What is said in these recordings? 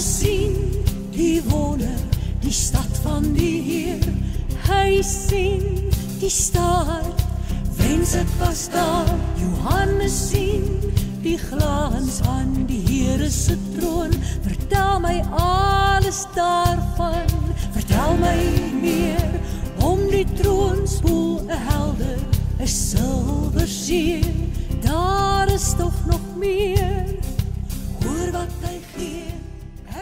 gesien die wonder, die stad van die Heer. Hy sien die ster, wens dit was daar. Johannes sien die glans van die Here se troon. Vertel my alles daarvan, vertel my meer om die troon spoel 'n helder, 'n silwer see. Daar is tog nog meer. Hoor wat hy gee.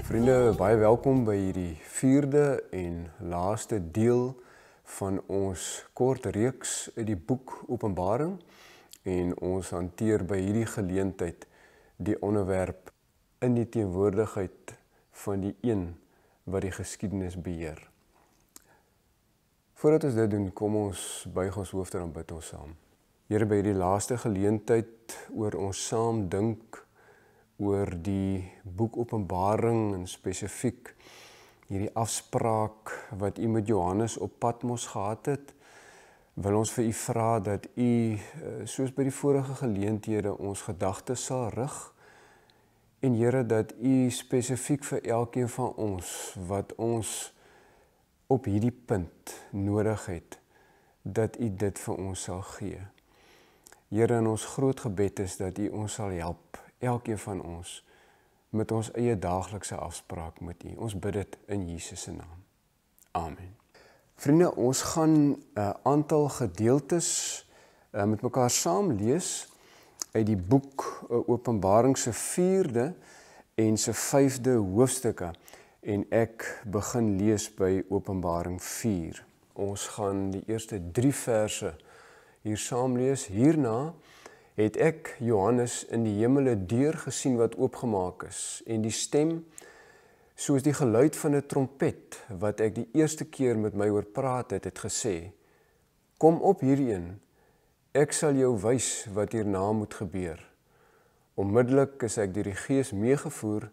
Vriende, baie welkom by hierdie 4de en laaste deel van ons kort reeks uit die boek Openbaring en ons hanteer by hierdie geleentheid die onderwerp in die teenwoordigheid van die een wat die geskiedenis beheer. Voordat ons dit doen, kom ons buig ons hoofde en bid ons saam. Here, by hierdie laaste geleentheid oor ons saam dink oor die boek Openbaring en spesifiek hierdie afspraak wat u met Johannes op Patmos gehad het. Wil ons vir u vra dat u eh, soos by die vorige geleenthede ons gedagtes sal rig en Here dat u spesifiek vir elkeen van ons wat ons op hierdie punt nodig het dat u dit vir ons sal gee. Here, in ons groot gebed is dat u ons sal help elkeen van ons met ons eie daaglikse afspraak met U. Ons bid dit in Jesus se naam. Amen. Vriende, ons gaan 'n uh, eh, aantal gedeeltes uh, met mekaar saam lees uit die boek uh, Openbaring se 4de en se 5de hoofstukke en ek begin lees by Openbaring 4. Ons gaan die eerste 3 verse hier saam lees. Hierna het ek Johannes in die hemel 'n deur gesien wat oopgemaak is en die stem soos die geluid van 'n trompet wat ek die eerste keer met my oor praat het, het gesê: Kom op hierheen. Ek sal jou wys wat hierna moet gebeur. Onmiddellik is ek deur die gees meegevoer.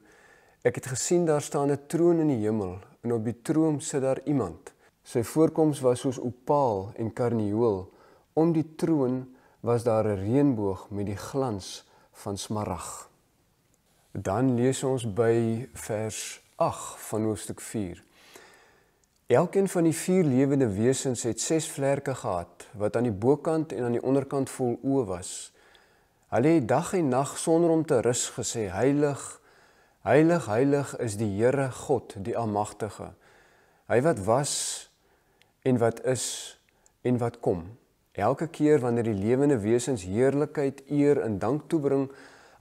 Ek het gesien daar staan 'n troon in die hemel en op die troon sit daar iemand. Sy voorkoms was soos opaal en karnieul om die troon was daar 'n reënboog met die glans van smarag. Dan lees ons by vers 8 van hoofstuk 4. Elkeen van die vier lewende wesens het ses vlerke gehad wat aan die bokant en aan die onderkant vol oë was. Hulle het dag en nag sonder om te rus gesê: Heilig, heilig, heilig is die Here God, die Almagtige. Hy wat was en wat is en wat kom. Elke keer wanneer die lewende wesens heerlikheid, eer en dank toebring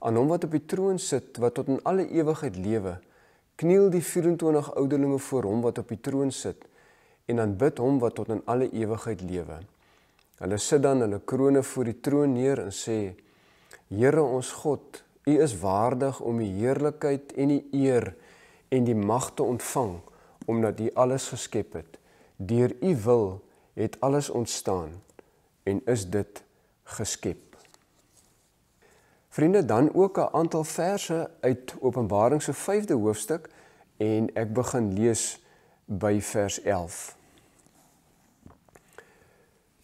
aan hom wat op die troon sit wat tot in alle ewigheid lewe, kniel die 24 ouderlinge voor hom wat op die troon sit en aanbid hom wat tot in alle ewigheid lewe. Hulle sit dan hulle krones voor die troon neer en sê: Here ons God, U is waardig om die heerlikheid en die eer en die mag te ontvang omdat U alles geskep het. Deur U die wil het alles ontstaan en is dit geskep. Vriende, dan ook 'n aantal verse uit Openbaring se 5de hoofstuk en ek begin lees by vers 11.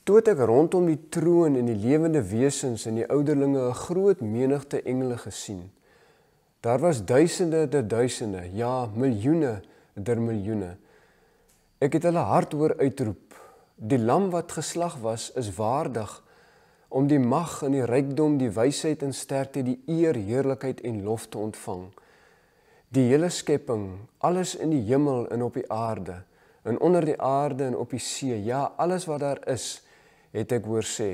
Toe ek rondom die troon en die lewende wesens en die ouderlinge 'n groot menigte engele gesien. Daar was duisende ter duisende, ja, miljoene ter miljoene. Ek het hulle hardhoor uitroep die lam wat geslag was is waardig om die mag en die rykdom, die wysheid en sterkte, die eer, heerlikheid en lof te ontvang. Die hele skepping, alles in die hemel en op die aarde, en onder die aarde en op die see, ja, alles wat daar is, het ek hoor sê.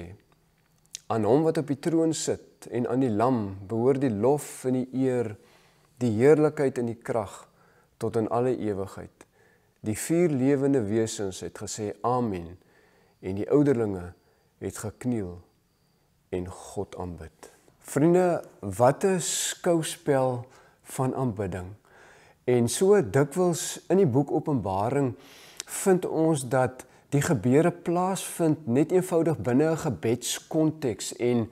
Aan hom wat op die troon sit en aan die lam behoort die lof en die eer, die heerlikheid en die krag tot in alle ewigheid. Die vier lewende wesens het gesê: Amen en die ouderlinge het gekniel en God aanbid. Vriende, wat 'n skouspel van aanbidding. En so dikwels in die boek Openbaring vind ons dat die gebeure plaasvind net eenvoudig binne 'n gebedskonteks en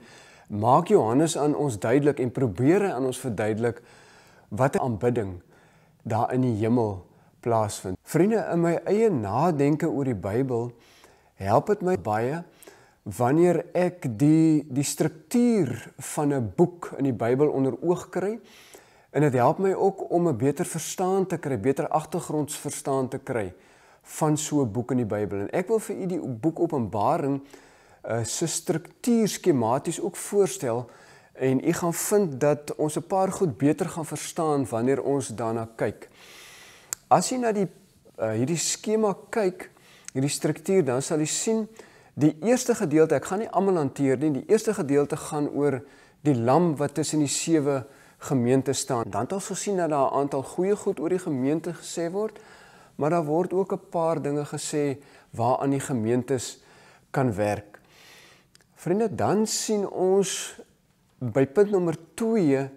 maak Johannes aan ons duidelik en probeer hy aan ons verduidelik wat 'n aanbidding daar in die hemel plaasvind. Vriende, in my eie nadenke oor die Bybel help dit my baie wanneer ek die die struktuur van 'n boek in die Bybel onder oog kry en dit help my ook om 'n beter verstaan te kry, beter agtergrondsverstaan te kry van so 'n boek in die Bybel. En ek wil vir u die boek Openbaring uh, eh, se so struktuur skematies ook voorstel en u gaan vind dat ons 'n paar goed beter gaan verstaan wanneer ons daarna kyk. As jy na die uh, hierdie skema kyk, hierdie struktuur, dan sal jy sien die eerste gedeelte, ek gaan nie almal hanteer nie, die eerste gedeelte gaan oor die lam wat tussen die sewe gemeente staan. Dan het ons gesien dat daar 'n aantal goeie goed oor die gemeente gesê word, maar daar word ook 'n paar dinge gesê waaraan die gemeentes kan werk. Vriende, dan sien ons by punt nommer 2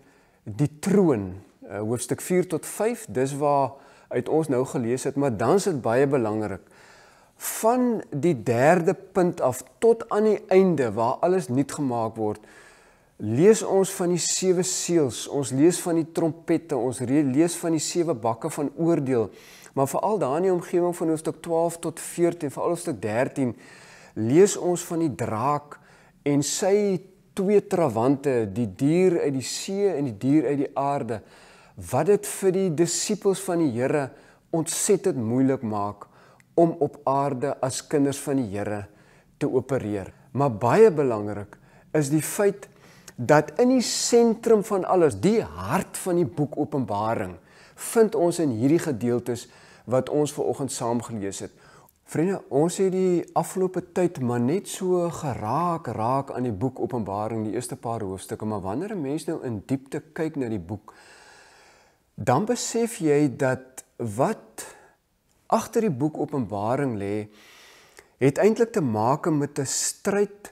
die troon, eh, hoofstuk 4 tot 5, dis waar uit ons nou gelees het, maar dan is dit baie belangrik van die derde punt af tot aan die einde waar alles nuut gemaak word lees ons van die sewe seels ons lees van die trompette ons lees van die sewe bakke van oordeel maar veral daar in die omgewing van hoofstuk 12 tot 14 veral hoofstuk 13 lees ons van die draak en sy twee trawante die dier uit die see en die dier uit die aarde wat dit vir die disippels van die Here ontsettend moeilik maak om op aarde as kinders van die Here te opereer. Maar baie belangrik is die feit dat in die sentrum van alles, die hart van die boek Openbaring, vind ons in hierdie gedeeltes wat ons vanoggend saam gelees het. Vriende, ons het die afgelope tyd maar net so geraak raak aan die boek Openbaring, die eerste paar hoofstukke, maar wanneer 'n mens nou in diepte kyk na die boek, dan besef jy dat wat agter die boek Openbaring lê, het eintlik te maak met 'n stryd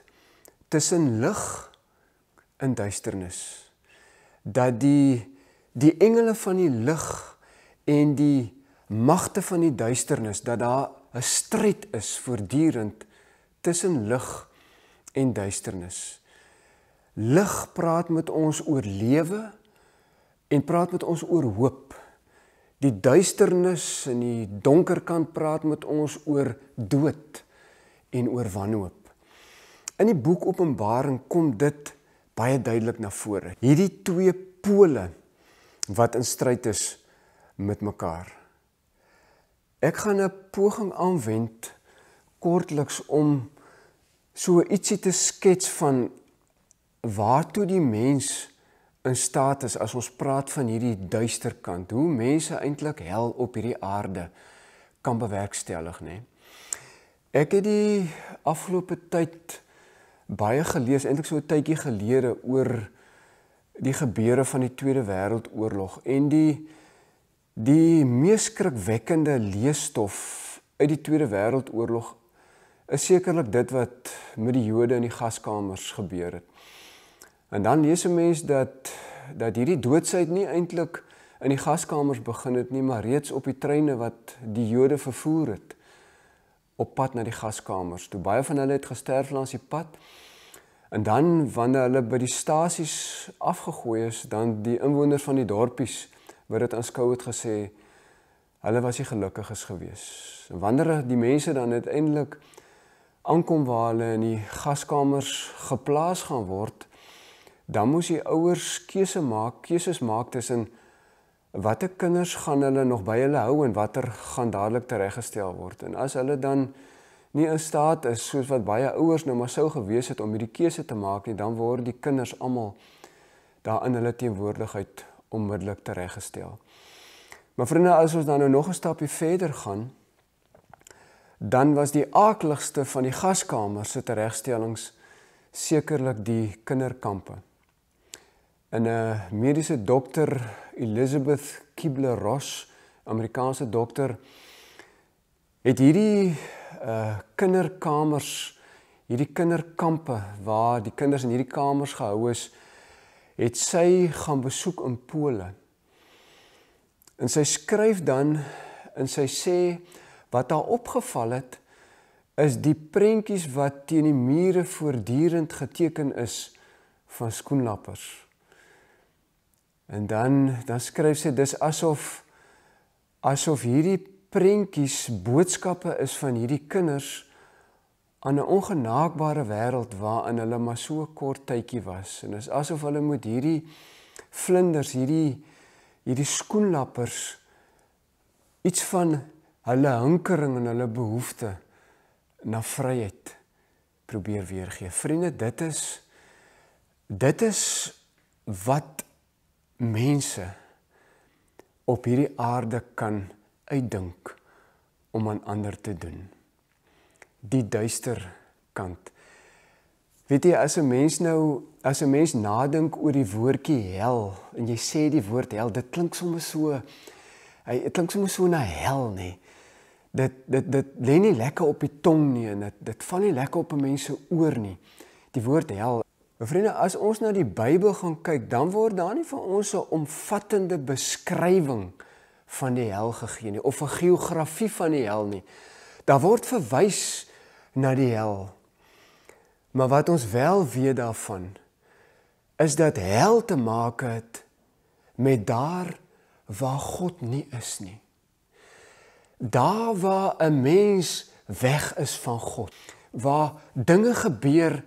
tussen lig en duisternis. Dat die die engele van die lig en die magte van die duisternis dat daar 'n stryd is voortdurend tussen lig en duisternis. Lig praat met ons oor lewe en praat met ons oor hoop. Die duisternis en die donker kant praat met ons oor dood en oor wanhoop. In die boek Openbaring kom dit baie duidelik na vore. Hierdie twee pole wat in stryd is met mekaar. Ek gaan 'n poging aanwend kortliks om so ietsie te skets van waartoe die mens in staat is as ons praat van hierdie duister kant, hoe mense eintlik hel op hierdie aarde kan bewerkstellig, nê? Ek het die afgelope tyd baie gelees, eintlik so 'n tydjie gelede oor die gebeure van die Tweede Wêreldoorlog en die die mees skrikwekkende leesstof uit die Tweede Wêreldoorlog is sekerlik dit wat met die Jode in die gaskamers gebeur het. En dan lees 'n mens dat dat hierdie doodsheid nie eintlik in die gaskamers begin het nie, maar reeds op die treine wat die Jode vervoer het op pad na die gaskamers. Toe baie van hulle het gesterf langs die pad. En dan wanneer hulle by die stasies afgegooi is, dan die inwoners van die dorpies wat dit aanskou het gesê hulle was die gelukkiges gewees. En wanneer die mense dan uiteindelik aankom waar hulle in die gaskamers geplaas gaan word, dan moes die ouers keuses maak, keuses maak tussen watter kinders gaan hulle nog by hulle hou en watter gaan dadelik tereggestel word. En as hulle dan nie in staat is soos wat baie ouers nou maar sou gewees het om hierdie keuse te maak nie, dan word die kinders almal daar in hulle teenwoordigheid onmiddellik tereggestel. Maar vriende, as ons dan nou nog 'n stapie verder gaan, dan was die akligste van die gaskamer se teregstellings sekerlik die kinderkampe. In 'n eh, mediese dokter Elizabeth Kibler-Ross, Amerikaanse dokter, het hierdie uh kinderkamers, hierdie kinderkampe waar die kinders in hierdie kamers gehou is, het sy gaan besoek in Pole. En sy skryf dan en sy sê wat haar opgeval het is die prentjies wat teen die mure voortdurend geteken is van skoenlappers. En dan dan skryf sy dis asof asof hierdie prentjies boodskappe is van hierdie kinders aan 'n ongenaakbare wêreld waarin hulle maar so kort tydjie was en is asof hulle moet hierdie vlinders hierdie hierdie skoenlappers iets van hulle hinkering en hulle behoefte na vryheid probeer weergee. Vriende, dit is dit is wat mense op hierdie aarde kan uitdink om aan ander te doen. Die duister kant. Weet jy as 'n mens nou as 'n mens nadink oor die woordjie hel en jy sê die woord hel, dit klink sommer so hy dit klink sommer so na hel nê. Nee. Dit dit dit lê nie lekker op die tong nie en dit dit val nie lekker op 'n mens se oor nie. Die woord hel Mevriende, as ons na die Bybel gaan kyk, dan word daar nie vir ons 'n omvattende beskrywing van die hel gegee nie of 'n geografie van die hel nie. Daar word verwys na die hel. Maar wat ons wel weet daarvan is dat hel te maak het met daar waar God nie is nie. Daar waar 'n mens weg is van God, waar dinge gebeur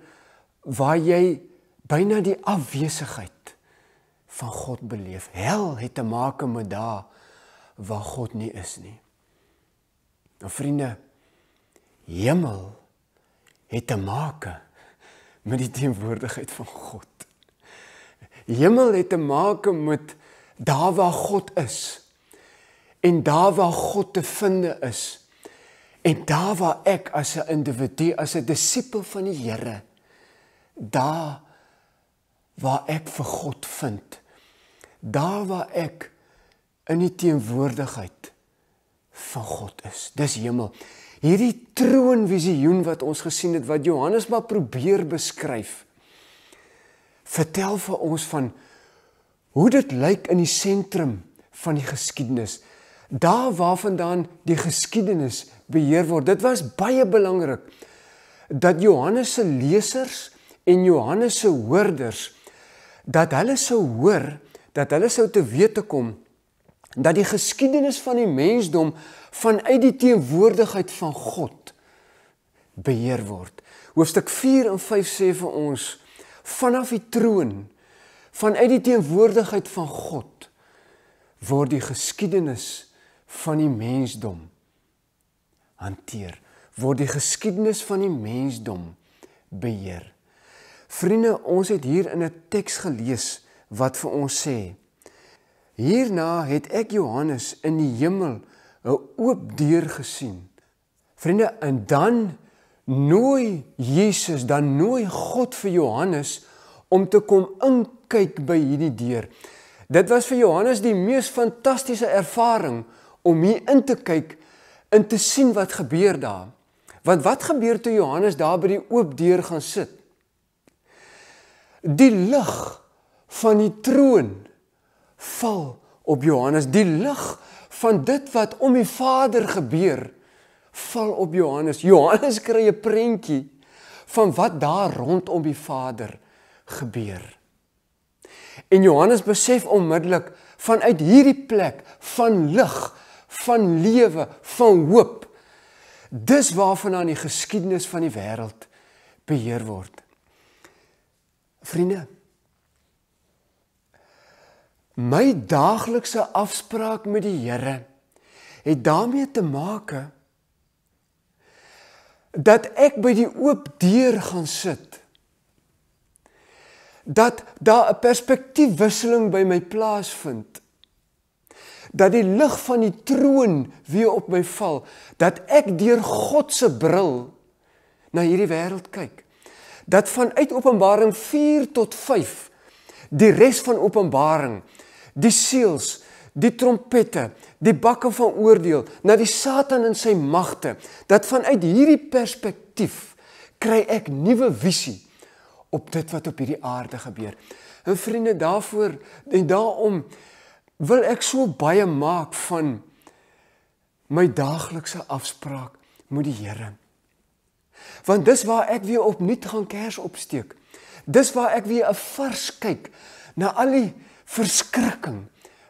waar jy byna die afwesigheid van God beleef. Hel het te maak met daar waar God nie is nie. Nou vriende, hemel het te maak met die teenwoordigheid van God. Hemel het te maak met daar waar God is en daar waar God te vinde is en daar waar ek as 'n individu, as 'n disipel van die Here daar waar ek vir God vind. Daar waar ek in die teenwoordigheid van God is. Dis hemel. Hierdie troonvisioen wat ons gesien het wat Johannes maar probeer beskryf vertel vir ons van hoe dit lyk in die sentrum van die geskiedenis. Daar waarvandaan die geskiedenis beheer word. Dit was baie belangrik dat Johannes se lesers en Johannes se hoorders dat hulle sou hoor dat hulle sou te wete kom dat die geskiedenis van die mensdom vanuit die teenwoordigheid van God beheer word. Hoofstuk 4 en 5 sê vir ons vanaf die troon vanuit die teenwoordigheid van God word die geskiedenis van die mensdom hanteer, word die geskiedenis van die mensdom beheer. Vriende, ons het hier in 'n teks gelees wat vir ons sê: Hierna het ek Johannes in die hemel 'n oop deur gesien. Vriende, en dan nooi Jesus, dan nooi God vir Johannes om te kom inkyk by hierdie deur. Dit was vir Johannes die mees fantastiese ervaring om hier in te kyk, in te sien wat gebeur daar. Want wat gebeur toe Johannes daar by die oop deur gaan sit? Die lig van die troon val op Johannes. Die lig van dit wat om die Vader gebeur val op Johannes. Johannes kry 'n prentjie van wat daar rondom die Vader gebeur. En Johannes besef onmiddellik vanuit hierdie plek van lig, van lewe, van hoop, dis waarvan aan die geskiedenis van die wêreld beheer word. Vriende, my daaglikse afspraak met die Here het daarmee te maak dat ek by die oop deur gaan sit. Dat daar 'n perspektiefwisseling by my plaasvind dat die lig van die troon weer op my val dat ek deur God se bril na hierdie wêreld kyk dat vanuit Openbaring 4 tot 5 die res van Openbaring die seels, die trompette, die bakke van oordeel na die Satan en sy magte, dat vanuit hierdie perspektief kry ek nuwe visie op dit wat op hierdie aarde gebeur. En vriende, daarvoor en daarom wil ek so baie maak van my daaglikse afspraak met die Here want dis waar ek weer opnuut gaan kers opsteek. Dis waar ek weer 'n vars kyk na al die verskrikking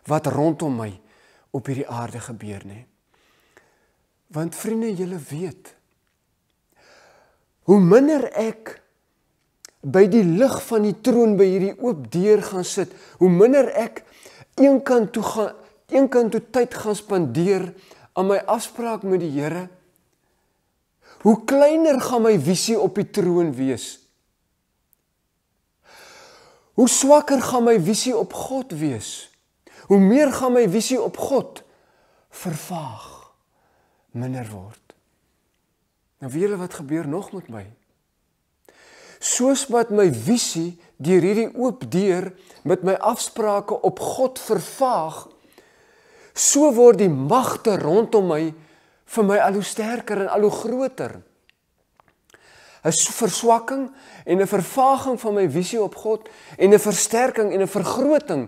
wat rondom my op hierdie aarde gebeur nê. Nee. Want vriende, julle weet hoe minder ek by die lig van die troon by hierdie oop deur gaan sit, hoe minder ek een kant toe gaan, een kant toe tyd gaan spandeer aan my afspraak met die Here hoe kleiner gaan my visie op die troon wees. Hoe swakker gaan my visie op God wees. Hoe meer gaan my visie op God vervaag, minder word. Nou weet julle wat gebeur nog met my? Soos wat my visie deur hierdie oop deur met my afsprake op God vervaag, so word die magte rondom my vir my al hoe sterker en al hoe groter. 'n Verswakking en 'n vervaging van my visie op God en 'n versterking en 'n vergroting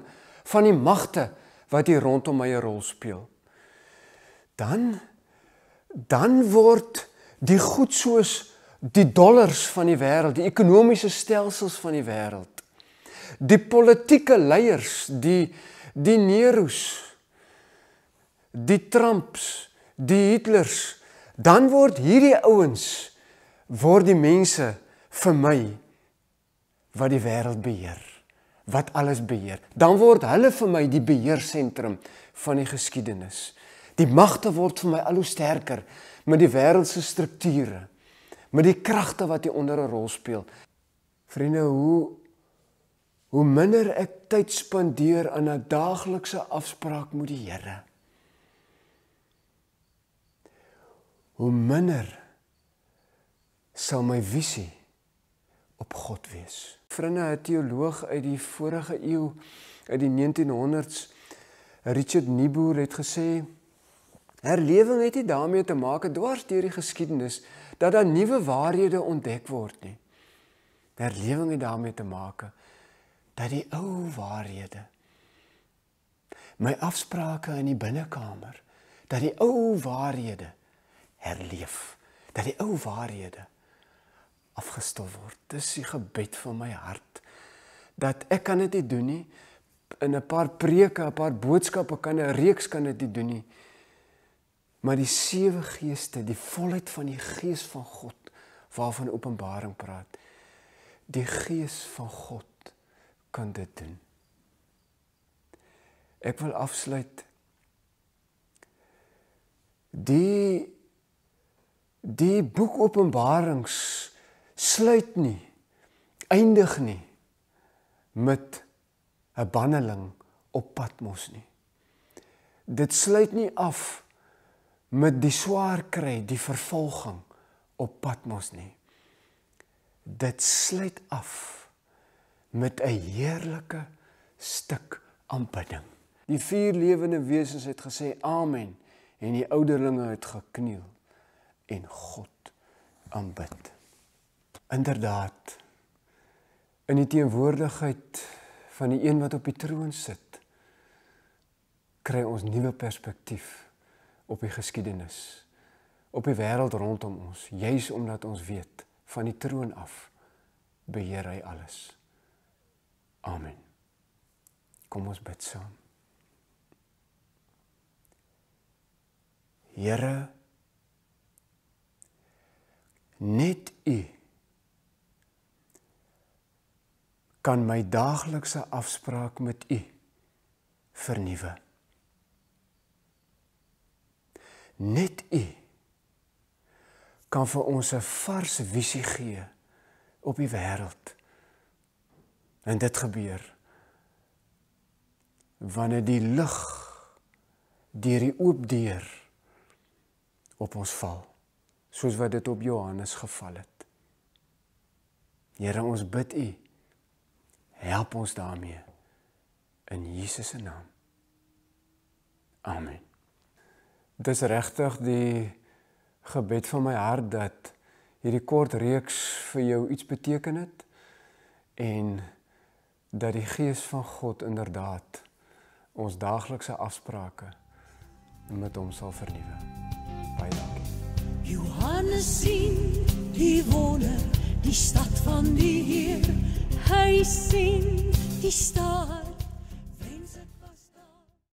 van die magte wat hier rondom my 'n rol speel. Dan dan word die goed soos die dollars van die wêreld, die ekonomiese stelsels van die wêreld, die politieke leiers, die die Neros, die Trumps die Hitlers, dan word hierdie ouens word die mense vir my wat die wêreld beheer, wat alles beheer. Dan word hulle vir my die beheersentrum van die geskiedenis. Die magte word vir my al hoe sterker met die wêreldse strukture, met die kragte wat hier onder 'n rol speel. Vriende, hoe hoe minder ek tyd spandeer aan 'n daaglikse afspraak met die Here, hoe minder sal my visie op God wees. Vriende, 'n teoloog uit die vorige eeu, uit die 1900s, Richard Niebuhr het gesê: "Herlewing het nie daarmee te maak dwars deur die geskiedenis dat daar nuwe waarhede ontdek word nie. Herlewing het daarmee te maak dat die ou waarhede my afsprake in die binnekamer, dat die ou waarhede herleef dat die ou waarhede afgestof word. Dis die gebed van my hart dat ek kan dit nie doen nie in 'n paar preke, 'n paar boodskappe kan 'n reeks kan dit nie doen nie. Maar die sewe geeste, die volheid van die gees van God waarvan Openbaring praat, die gees van God kan dit doen. Ek wil afsluit. Die Die boek Openbarings sluit nie eindig nie met 'n banneling op Patmos nie. Dit sluit nie af met die swaar kry, die vervolging op Patmos nie. Dit sluit af met 'n heerlike stuk aanbidding. Die vier lewende wesens het gesê amen en die ouderlinge het gekniel en God aanbid. Inderdaad in die teenwoordigheid van die een wat op die troon sit kry ons nuwe perspektief op die geskiedenis op die wêreld rondom ons juis omdat ons weet van die troon af beheer hy alles. Amen. Kom ons bid saam. Here net u kan my daaglikse afspraak met u vernuwe net u kan vir ons 'n vars visie gee op die wêreld en dit gebeur wanneer die lig deur die oop deur op ons val soos wat dit op Johannes geval het. Here, ons bid U help ons daarmee in Jesus se naam. Amen. Dit is regtig die gebed van my hart dat hierdie kort reeks vir jou iets beteken het en dat die gees van God inderdaad ons daaglikse afsprake met hom sal vernuwe. Baie dankie kan sien die wonder die stad van die heer hy sien die ster